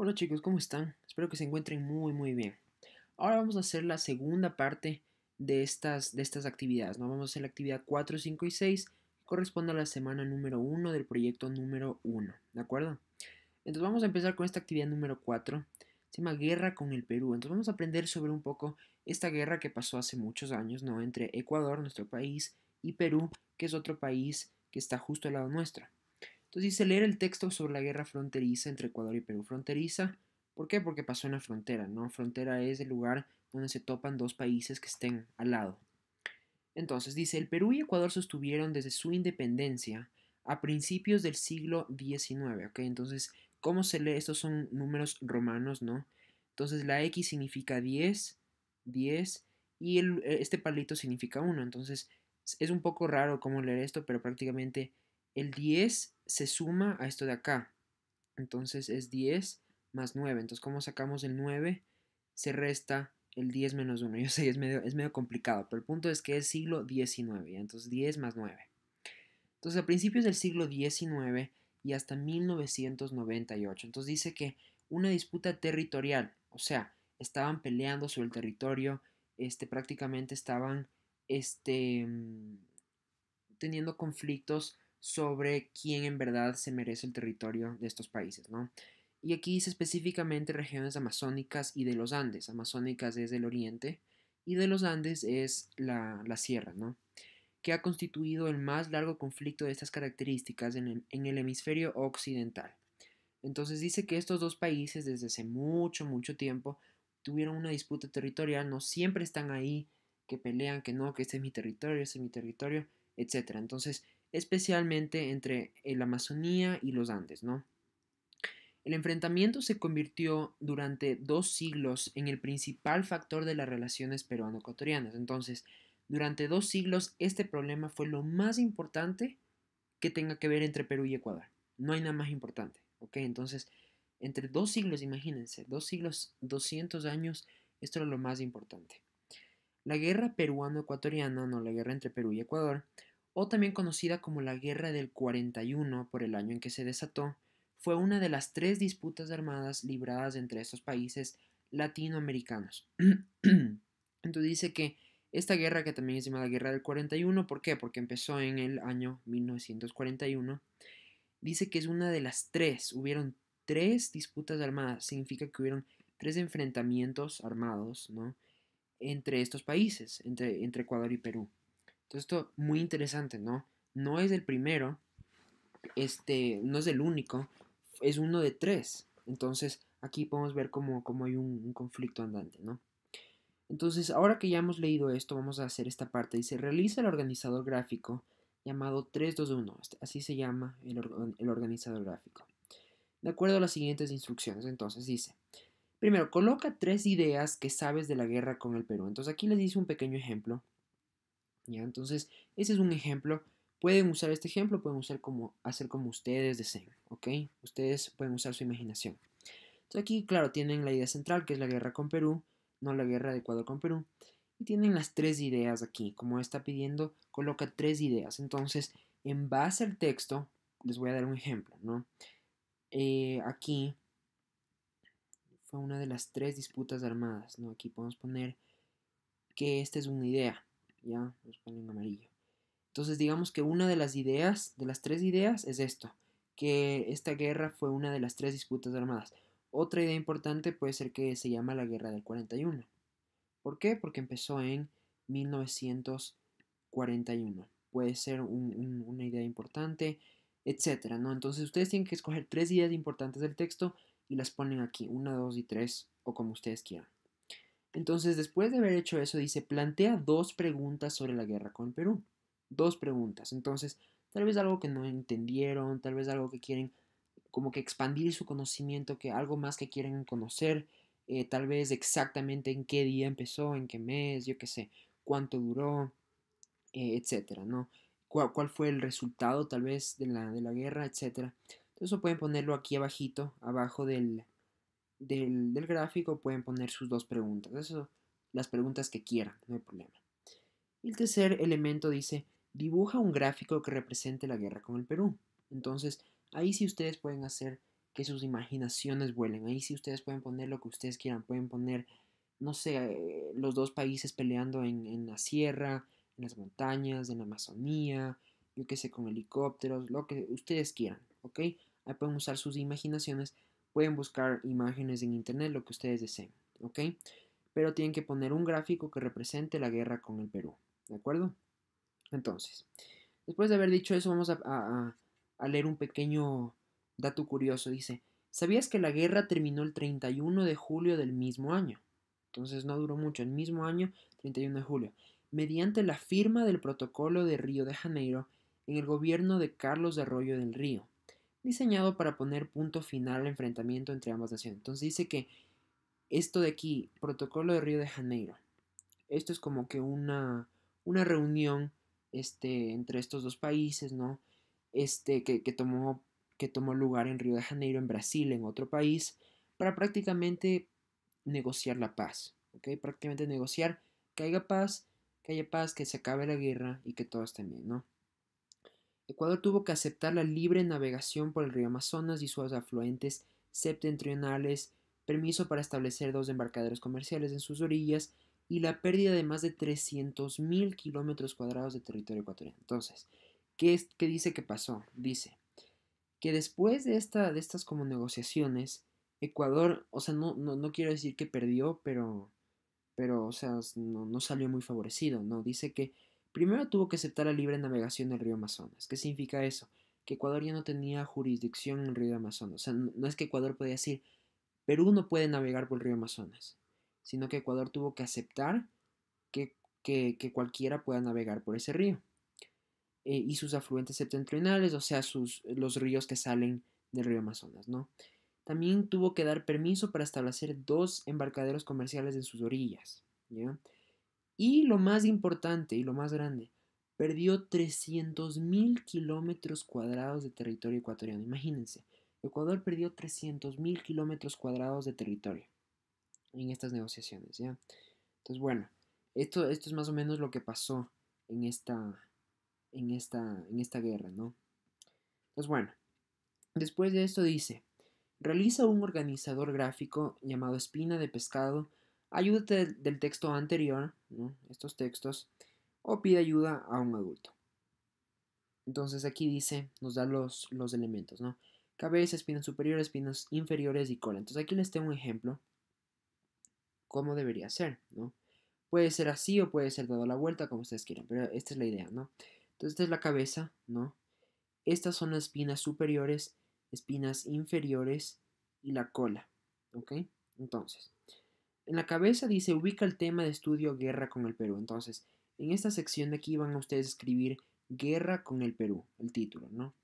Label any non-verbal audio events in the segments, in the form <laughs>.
Hola chicos, ¿cómo están? Espero que se encuentren muy muy bien. Ahora vamos a hacer la segunda parte de estas, de estas actividades. Vamos a hacer la actividad 4, 5 y 6, que corresponde a la semana número 1 del proyecto número 1, ¿de acuerdo? Entonces vamos a empezar con esta actividad número 4, se llama Guerra con el Perú. Entonces vamos a aprender sobre un poco esta guerra que pasó hace muchos años, ¿no? Entre Ecuador, nuestro país, y Perú, que es otro país que está justo al lado nuestro. Entonces dice leer el texto sobre la guerra fronteriza entre Ecuador y Perú. Fronteriza, ¿por qué? Porque pasó en la frontera, ¿no? Frontera es el lugar donde se topan dos países que estén al lado. Entonces dice, el Perú y Ecuador sostuvieron desde su independencia a principios del siglo XIX, ¿ok? Entonces, ¿cómo se lee? Estos son números romanos, ¿no? Entonces la X significa 10, 10, y e, este palito significa 1. Entonces, es un poco raro cómo leer esto, pero prácticamente el 10 se suma a esto de acá. Entonces es 10 más 9. Entonces, ¿cómo sacamos el 9? Se resta el 10 menos 1. <laughs> Yo sé, es medio, es medio complicado, pero el punto es que es siglo XIX. Entonces, 10 más 9. Entonces, a principios del siglo XIX y hasta 1998. Entonces, dice que una disputa territorial, o sea, estaban peleando sobre el territorio, este, prácticamente estaban este, mm, teniendo conflictos sobre quién en verdad se merece el territorio de estos países, ¿no? Y aquí dice específicamente regiones amazónicas y de los Andes. Amazónicas es el oriente y de los Andes es la, la sierra, ¿no? Que ha constituido el más largo conflicto de estas características en el, en el hemisferio occidental. Entonces dice que estos dos países desde hace mucho, mucho tiempo tuvieron una disputa territorial, no siempre están ahí, que pelean, que no, que este es mi territorio, este es mi territorio, Etcétera, Entonces, especialmente entre la Amazonía y los Andes, ¿no? El enfrentamiento se convirtió durante dos siglos en el principal factor de las relaciones peruano-ecuatorianas. Entonces, durante dos siglos este problema fue lo más importante que tenga que ver entre Perú y Ecuador. No hay nada más importante, ¿ok? Entonces, entre dos siglos, imagínense, dos siglos, 200 años, esto era lo más importante. La guerra peruano-ecuatoriana, no, la guerra entre Perú y Ecuador, o también conocida como la Guerra del 41 por el año en que se desató, fue una de las tres disputas armadas libradas entre estos países latinoamericanos. <clears throat> Entonces dice que esta guerra, que también es llamada Guerra del 41, ¿por qué? Porque empezó en el año 1941, dice que es una de las tres, hubieron tres disputas armadas, significa que hubieron tres enfrentamientos armados, ¿no? Entre estos países, entre, entre Ecuador y Perú. Entonces, esto muy interesante, ¿no? No es el primero, este, no es el único, es uno de tres. Entonces, aquí podemos ver cómo, hay un, conflicto andante, ¿no? Entonces, ahora que ya hemos leído esto, vamos a hacer esta parte. Dice, realiza el organizador gráfico llamado 321. Este, así se llama el, el organizador gráfico. De acuerdo a las siguientes instrucciones, entonces dice, primero, coloca tres ideas que sabes de la guerra con el Perú. Entonces, aquí les dice un pequeño ejemplo entonces, ese es un ejemplo. Pueden usar este ejemplo, pueden usar como, hacer como ustedes deseen, ¿ok? Ustedes pueden usar su imaginación. Entonces aquí, claro, tienen la idea central, que es la guerra con Perú, no la guerra de Ecuador con Perú. Y tienen las tres ideas aquí. Como está pidiendo, coloca tres ideas. Entonces, en base al texto, les voy a dar un ejemplo, eh, aquí fue una de las tres disputas armadas, Aquí podemos poner que esta es una idea, ya los ponen amarillo. Entonces digamos que una de las ideas, de las tres ideas, es esto, que esta guerra fue una de las tres disputas armadas. Otra idea importante puede ser que se llama la Guerra del 41. ¿Por qué? Porque empezó en 1941. Puede ser una idea importante, etc. ¿no? Entonces ustedes tienen que escoger tres ideas importantes del texto y las ponen aquí, una, dos y tres, o como ustedes quieran. Entonces, después de haber hecho eso, dice, plantea dos preguntas sobre la guerra con Perú. Dos preguntas. Entonces, tal vez algo que no entendieron, tal vez algo que quieren como que expandir su conocimiento, que algo más que quieren conocer, eh, tal vez exactamente en qué día empezó, en qué mes, yo qué sé, cuánto duró, eh, etcétera, ¿no? ¿Cuál, fue el resultado tal vez de la, de la guerra, etcétera. Entonces, pueden ponerlo aquí abajito, abajo del, del, gráfico pueden poner sus dos preguntas. Eso, las preguntas que quieran, no hay problema. el tercer elemento dice, dibuja un gráfico que represente la guerra con el Perú. Entonces, ahí sí ustedes pueden hacer que sus imaginaciones vuelen. Ahí sí ustedes pueden poner lo que ustedes quieran. Pueden poner, no sé, los dos países peleando en, la sierra, en las montañas, en la Amazonía, yo qué sé, con helicópteros, lo que ustedes quieran, ¿ok? Ahí pueden usar sus imaginaciones Pueden buscar imágenes en internet, lo que ustedes deseen, ¿ok? Pero tienen que poner un gráfico que represente la guerra con el Perú, ¿de acuerdo? Entonces, después de haber dicho eso, vamos a, a leer un pequeño dato curioso. Dice, ¿sabías que la guerra terminó el 31 de julio del mismo año? Entonces no duró mucho, el mismo año, 31 de julio. Mediante la firma del protocolo de Río de Janeiro en el gobierno de Carlos de Arroyo del Río diseñado para poner punto final al enfrentamiento entre ambas naciones. Entonces dice que esto de aquí, protocolo de Río de Janeiro, esto es como que una, una reunión este, entre estos dos países, ¿no? Este, que, tomó, que tomó lugar en Río de Janeiro, en Brasil, en otro país, para prácticamente negociar la paz, ¿ok? Prácticamente negociar que haya paz, que haya paz, que se acabe la guerra y que todo esté bien, ¿no? Ecuador tuvo que aceptar la libre navegación por el río Amazonas y sus afluentes septentrionales, permiso para establecer dos embarcaderos comerciales en sus orillas y la pérdida de más de 300.000 kilómetros cuadrados de territorio ecuatoriano. Entonces, ¿qué, es, ¿qué, dice que pasó? Dice que después de, esta, de estas como negociaciones, Ecuador, o sea, no, quiero decir que perdió, pero, pero o sea, no, no salió muy favorecido, ¿no? Dice que Primero tuvo que aceptar la libre navegación del río Amazonas. ¿Qué significa eso? Que Ecuador ya no tenía jurisdicción en el río Amazonas. O sea, no es que Ecuador podía decir, Perú no puede navegar por el río Amazonas, sino que Ecuador tuvo que aceptar que, cualquiera pueda navegar por ese río. Eh, y sus afluentes septentrionales, o sea, sus, los ríos que salen del río Amazonas, ¿no? También tuvo que dar permiso para establecer dos embarcaderos comerciales en sus orillas, ¿ya? Y lo más importante y lo más grande, perdió 300.000 kilómetros cuadrados de territorio ecuatoriano. Imagínense, Ecuador perdió 300.000 kilómetros cuadrados de territorio en estas negociaciones, ¿ya? Entonces, bueno, esto, esto es más o menos lo que pasó en esta, en esta, en esta guerra, ¿no? Entonces, bueno, después de esto dice, realiza un organizador gráfico llamado Espina de Pescado Ayúdate del, texto anterior, estos textos, o pide ayuda a un adulto. Entonces aquí dice, nos da los, los elementos, ¿no? Cabeza, espinas superiores, espinas inferiores y cola. Entonces aquí les tengo un ejemplo cómo debería ser, ¿no? Puede ser así o puede ser dado la vuelta, como ustedes quieran, pero esta es la idea, ¿no? Entonces esta es la cabeza, ¿no? Estas son las espinas superiores, espinas inferiores y la cola, ¿ok? Entonces, en la cabeza dice ubica el tema de estudio guerra con el Perú. Entonces, en esta sección de aquí van a ustedes a escribir guerra con el Perú, el título, ¿no?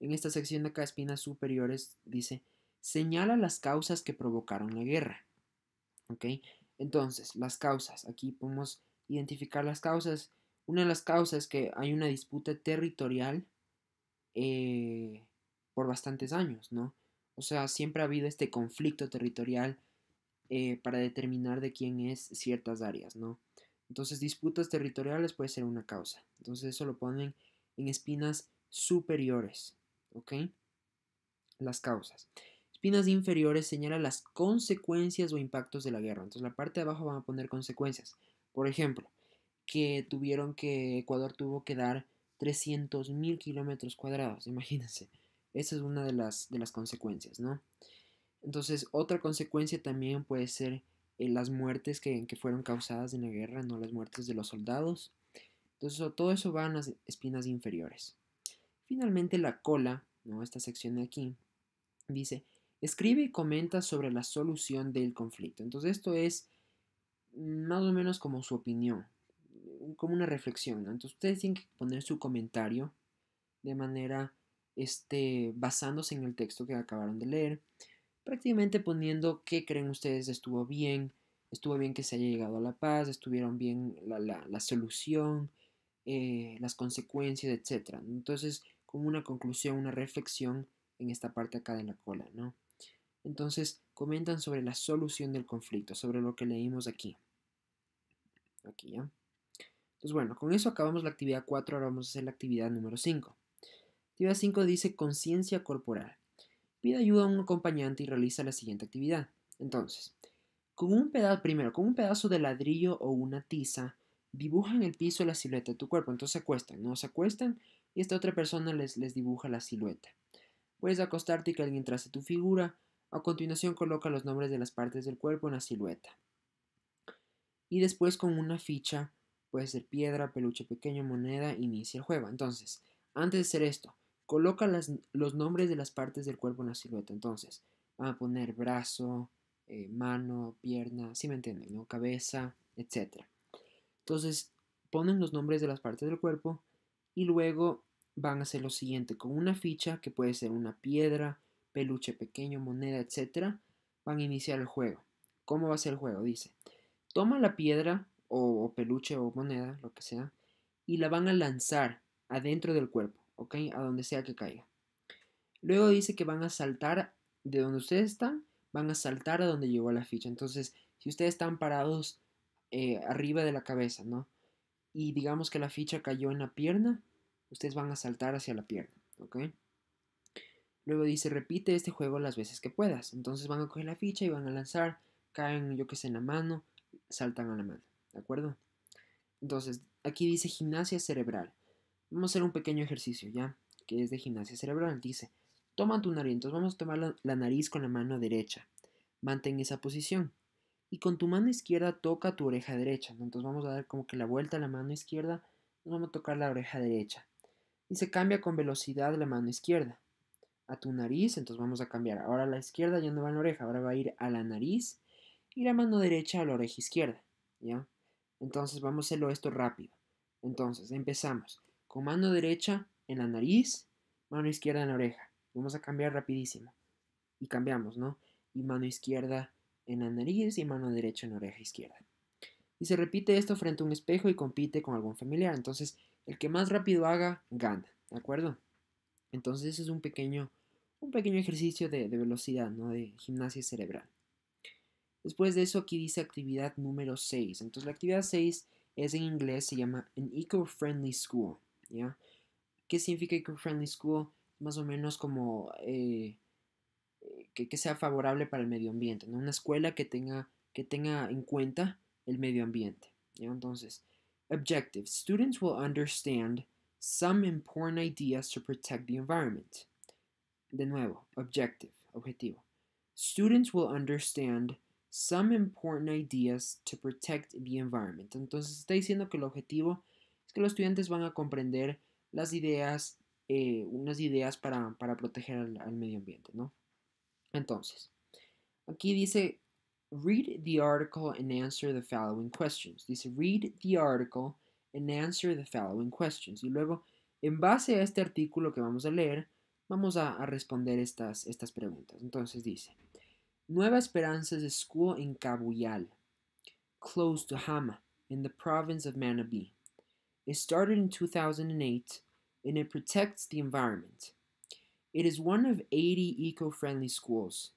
En esta sección de acá, espinas superiores, dice señala las causas que provocaron la guerra. ¿Ok? Entonces, las causas. Aquí podemos identificar las causas. Una de las causas es que hay una disputa territorial eh, por bastantes años, ¿no? O sea, siempre ha habido este conflicto territorial eh, para determinar de quién es ciertas áreas, ¿no? Entonces disputas territoriales puede ser una causa. Entonces eso lo ponen en espinas superiores, ¿ok? Las causas. Espinas inferiores señala las consecuencias o impactos de la guerra. Entonces la parte de abajo van a poner consecuencias. Por ejemplo, que tuvieron que Ecuador tuvo que dar 300.000 kilómetros cuadrados, imagínense. Esa es una de las, de las consecuencias, ¿no? Entonces, otra consecuencia también puede ser eh, las muertes que, que, fueron causadas en la guerra, no las muertes de los soldados. Entonces, todo eso va a las espinas inferiores. Finalmente, la cola, ¿no? esta sección de aquí, dice, escribe y comenta sobre la solución del conflicto. Entonces, esto es más o menos como su opinión, como una reflexión. ¿no? Entonces, ustedes tienen que poner su comentario de manera este, basándose en el texto que acabaron de leer prácticamente poniendo qué creen ustedes estuvo bien, estuvo bien que se haya llegado a la paz, estuvieron bien la, solución, eh, las consecuencias, etc. Entonces, como una conclusión, una reflexión en esta parte acá de la cola, ¿no? Entonces, comentan sobre la solución del conflicto, sobre lo que leímos aquí. Aquí, ¿ya? Entonces, bueno, con eso acabamos la actividad 4, ahora vamos a hacer la actividad número 5. Actividad 5 dice conciencia corporal pide ayuda a un acompañante y realiza la siguiente actividad. Entonces, con un pedazo, primero, con un pedazo de ladrillo o una tiza, dibuja en el piso la silueta de tu cuerpo. Entonces se acuestan, ¿no? Se acuestan y esta otra persona les, les dibuja la silueta. Puedes acostarte y que alguien trace tu figura. A continuación coloca los nombres de las partes del cuerpo en la silueta. Y después con una ficha, puede ser piedra, peluche pequeño, moneda, inicia el juego. Entonces, antes de hacer esto, Coloca las, los nombres de las partes del cuerpo en la silueta. Entonces, van a poner brazo, eh, mano, pierna, si me entienden, cabeza, etc. Entonces, ponen los nombres de las partes del cuerpo y luego van a hacer lo siguiente. Con una ficha, que puede ser una piedra, peluche pequeño, moneda, etc., van a iniciar el juego. ¿Cómo va a ser el juego? Dice, toma la piedra o peluche o moneda, lo que sea, y la van a lanzar adentro del cuerpo. A donde sea que caiga. Luego dice que van a saltar de donde ustedes están, van a saltar a donde llegó la ficha. Entonces, si ustedes están parados eh, arriba de la cabeza, ¿no? Y digamos que la ficha cayó en la pierna, ustedes van a saltar hacia la pierna, ¿ok? Luego dice, repite este juego las veces que puedas. Entonces van a coger la ficha y van a lanzar, caen, yo que sé, en la mano, saltan a la mano, ¿de acuerdo? Entonces, aquí dice gimnasia cerebral. Vamos a hacer un pequeño ejercicio, ¿ya? Que es de gimnasia cerebral. Dice, toma tu nariz. Entonces vamos a tomar la, nariz con la mano derecha. Mantén esa posición. Y con tu mano izquierda toca tu oreja derecha. Entonces vamos a dar como que la vuelta a la mano izquierda. vamos a tocar la oreja derecha. Y se cambia con velocidad la mano izquierda a tu nariz, entonces vamos a cambiar. Ahora la izquierda ya no va a la oreja, ahora va a ir a la nariz y la mano derecha a la oreja izquierda, ¿ya? Entonces vamos a hacerlo esto rápido. Entonces, empezamos con mano derecha en la nariz, mano izquierda en la oreja. Vamos a cambiar rapidísimo. Y cambiamos, ¿no? Y mano izquierda en la nariz y mano derecha en la oreja izquierda. Y se repite esto frente a un espejo y compite con algún familiar. Entonces, el que más rápido haga, gana, ¿de acuerdo? Entonces, es un pequeño, un pequeño ejercicio de, de velocidad, ¿no? De gimnasia cerebral. Después de eso, aquí dice actividad número 6. Entonces, la actividad 6 es en inglés, se llama An Eco-Friendly School. ¿ya? ¿Qué significa eco-friendly school? Más o menos como eh, eh, que, sea favorable para el medio ambiente, Una escuela que tenga, que tenga en cuenta el medio ambiente, Entonces, objective. Students will understand some important ideas to protect the environment. De nuevo, objective, objetivo. Students will understand some important ideas to protect the environment. Entonces está diciendo que el objetivo que los estudiantes van a comprender las ideas, eh, unas ideas para, para proteger al, medio ambiente, ¿no? Entonces, aquí dice, read the article and answer the following questions. Dice, read the article and answer the following questions. Y luego, en base a este artículo que vamos a leer, vamos a, responder estas, estas preguntas. Entonces dice, Nueva Esperanza is a school en Cabuyal, close to Hama, in the province of Manabí. It started in 2008 and it protects the environment. It is one of 80 eco friendly schools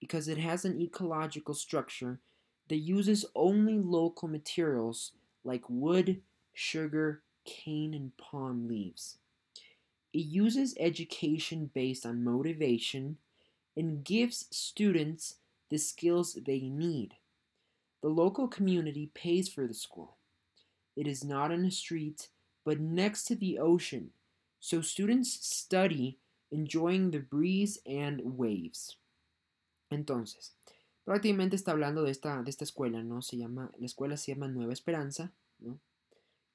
because it has an ecological structure that uses only local materials like wood, sugar, cane, and palm leaves. It uses education based on motivation and gives students the skills they need. The local community pays for the school. It is not on a street, but next to the ocean. So students study enjoying the breeze and waves. Entonces, prácticamente está hablando de esta, de esta escuela, ¿no? Se llama, la escuela se llama Nueva Esperanza, ¿no?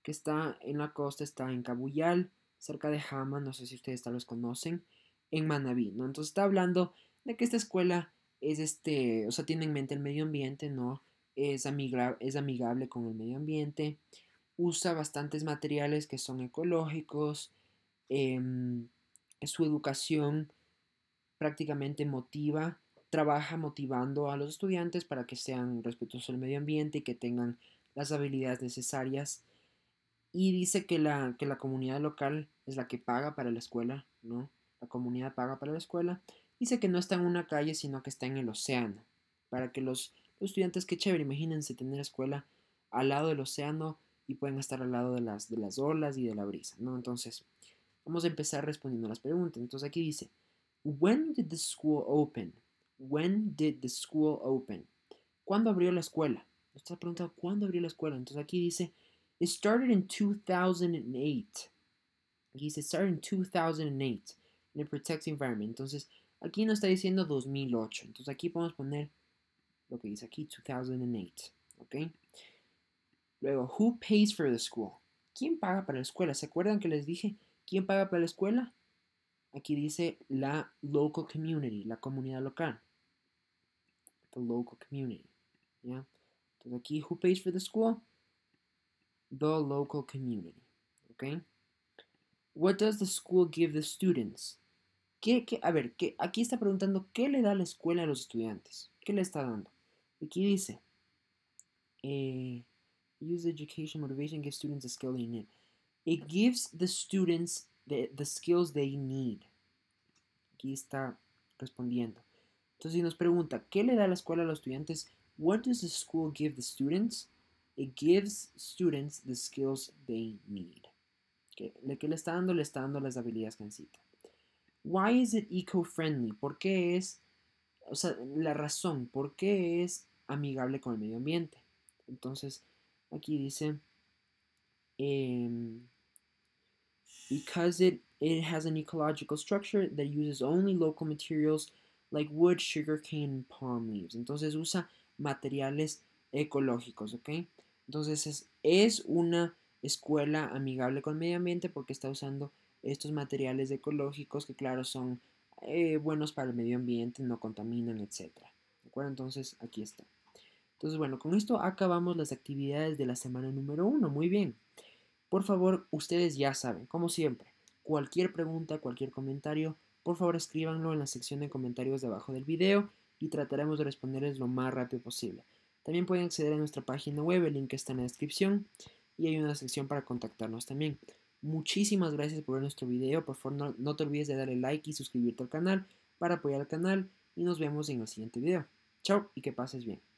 Que está en la costa, está en Cabuyal, cerca de Hama, no sé si ustedes los conocen, en Manabí, ¿no? Entonces está hablando de que esta escuela es este, o sea, tiene en mente el medio ambiente, ¿no? Es, amigable, es amigable con el medio ambiente, usa bastantes materiales que son ecológicos, em, su educación prácticamente motiva, trabaja motivando a los estudiantes para que sean respetuosos del medio ambiente y que tengan las habilidades necesarias. Y dice que la, la comunidad local es la que paga para la escuela, ¿no? La comunidad paga para la escuela. Dice que no está en una calle, sino que está en el océano. Para que los, estudiantes, qué chévere, imagínense tener escuela al lado del océano y pueden estar al lado de las, de las olas y de la brisa, ¿no? Entonces, vamos a empezar respondiendo las preguntas. Entonces aquí dice, When did the school open? When did the school open? ¿Cuándo abrió la escuela? Nos está preguntando cuándo abrió la escuela. Entonces aquí dice, It started in 2008. Aquí dice, started in 2008 in a protected environment. Entonces, aquí nos está diciendo 2008. Entonces aquí podemos poner lo que dice aquí, 2008. ¿Ok? Luego, who pays for the school? ¿Quién paga para la escuela? ¿Se acuerdan que les dije quién paga para la escuela? Aquí dice la local community, la comunidad local. The local community. ¿Ya? Entonces aquí, who pays for the school? The local community. ¿Ok? What does the school give the students? qué, a ver, qué, aquí está preguntando qué le da la escuela a los estudiantes. ¿Qué le está dando? Aquí dice. Eh, use education motivation gives students the skills they need. It gives the students the, the skills they need. Aquí está respondiendo. Entonces, si nos pregunta, ¿qué le da la escuela a los estudiantes? What does the school give the students? It gives students the skills they need. ¿Qué, ¿Qué le está dando? Le está dando las habilidades que necesita. Why is it eco-friendly? ¿Por qué es, o sea, la razón, por qué es amigable con el medio ambiente? Entonces, aquí dice, em, because it, it has an ecological structure that uses only local materials like wood, sugarcane, and palm leaves. Entonces usa materiales ecológicos, ¿ok? Entonces es, es una escuela amigable con el medio ambiente porque está usando estos materiales ecológicos que claro son eh, buenos para el medio ambiente, no contaminan, etc. ¿De acuerdo? Entonces aquí está. Entonces, bueno, con esto acabamos las actividades de la semana número uno. Muy bien. Por favor, ustedes ya saben, como siempre, cualquier pregunta, cualquier comentario, por favor escríbanlo en la sección de comentarios debajo del video y trataremos de responderles lo más rápido posible. También pueden acceder a nuestra página web, el link está en la descripción y hay una sección para contactarnos también. Muchísimas gracias por ver nuestro video, por favor no, no te olvides de darle like y suscribirte al canal para apoyar al canal y nos vemos en el siguiente video. Chao y que pases bien.